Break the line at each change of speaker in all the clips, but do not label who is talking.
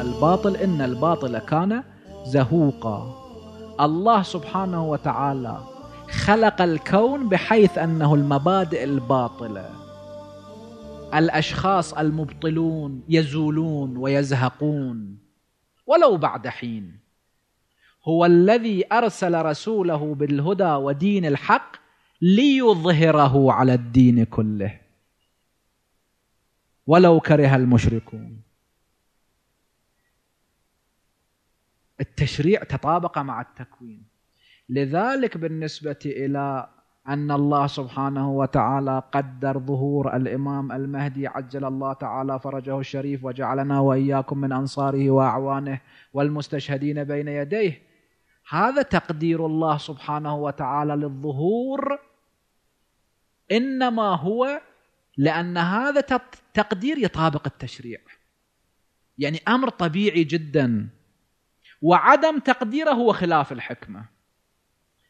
الباطل إن الباطل كان زهوقا الله سبحانه وتعالى خلق الكون بحيث انه المبادئ الباطله الاشخاص المبطلون يزولون ويزهقون ولو بعد حين هو الذي ارسل رسوله بالهدى ودين الحق ليظهره على الدين كله ولو كره المشركون التشريع تطابق مع التكوين لذلك بالنسبة إلى أن الله سبحانه وتعالى قدر ظهور الإمام المهدي عجل الله تعالى فرجه الشريف وجعلنا وإياكم من أنصاره وأعوانه والمستشهدين بين يديه هذا تقدير الله سبحانه وتعالى للظهور إنما هو لأن هذا تقدير يطابق التشريع يعني أمر طبيعي جدا وعدم تقديره هو خلاف الحكمه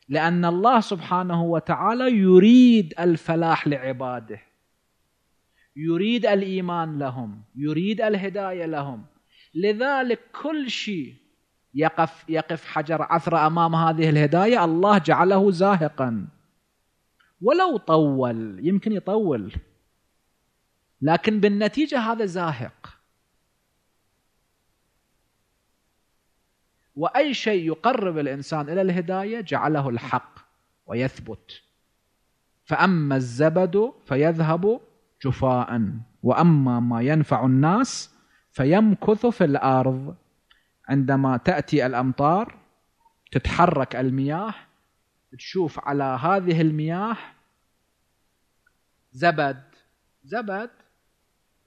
لأن الله سبحانه وتعالى يريد الفلاح لعباده يريد الإيمان لهم يريد الهداية لهم لذلك كل شيء يقف يقف حجر عثرة أمام هذه الهداية الله جعله زاهقا ولو طول يمكن يطول لكن بالنتيجة هذا زاهق واي شيء يقرب الانسان الى الهدايه جعله الحق ويثبت فاما الزبد فيذهب جفاء واما ما ينفع الناس فيمكث في الارض عندما تاتي الامطار تتحرك المياه تشوف على هذه المياه زبد زبد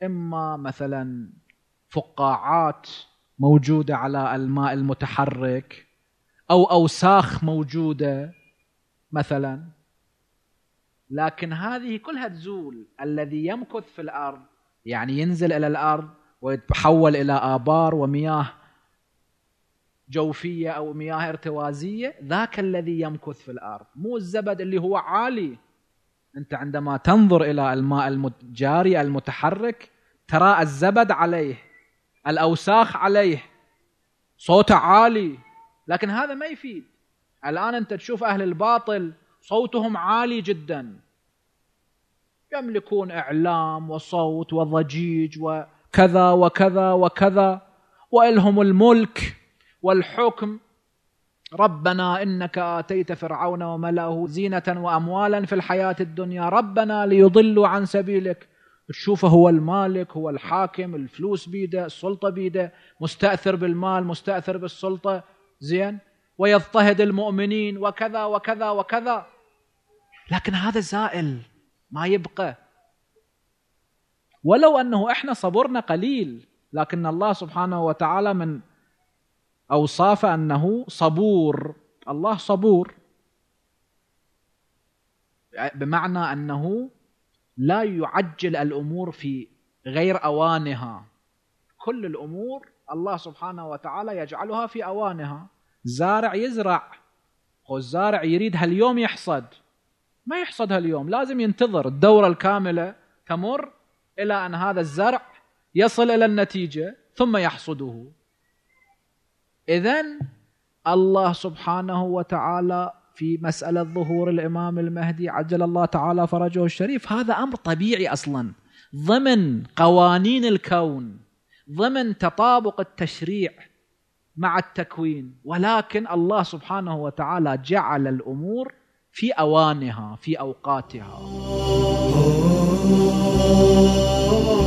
اما مثلا فقاعات موجوده على الماء المتحرك او اوساخ موجوده مثلا لكن هذه كلها تزول الذي يمكث في الارض يعني ينزل الى الارض ويتحول الى ابار ومياه جوفيه او مياه ارتوازيه ذاك الذي يمكث في الارض مو الزبد اللي هو عالي انت عندما تنظر الى الماء الجاري المتحرك ترى الزبد عليه الأوساخ عليه صوته عالي لكن هذا ما يفيد الآن أنت تشوف أهل الباطل صوتهم عالي جدا يملكون إعلام وصوت وضجيج وكذا وكذا وكذا وإلهم الملك والحكم ربنا انك اتيت فرعون وملاه زينه واموالا في الحياه الدنيا ربنا ليضلوا عن سبيلك تشوفه هو المالك هو الحاكم الفلوس بيده السلطة بيده مستأثر بالمال مستأثر بالسلطة زين ويضطهد المؤمنين وكذا وكذا وكذا لكن هذا زائل ما يبقى ولو أنه إحنا صبرنا قليل لكن الله سبحانه وتعالى من أوصافه أنه صبور الله صبور بمعنى أنه لا يعجل الأمور في غير أوانها كل الأمور الله سبحانه وتعالى يجعلها في أوانها زارع يزرع والزارع يريد هاليوم يحصد ما يحصد هاليوم لازم ينتظر الدورة الكاملة تمر إلى أن هذا الزرع يصل إلى النتيجة ثم يحصده إذا الله سبحانه وتعالى في مسألة ظهور الإمام المهدي عجل الله تعالى فرجه الشريف هذا أمر طبيعي أصلا ضمن قوانين الكون ضمن تطابق التشريع مع التكوين ولكن الله سبحانه وتعالى جعل الأمور في أوانها في أوقاتها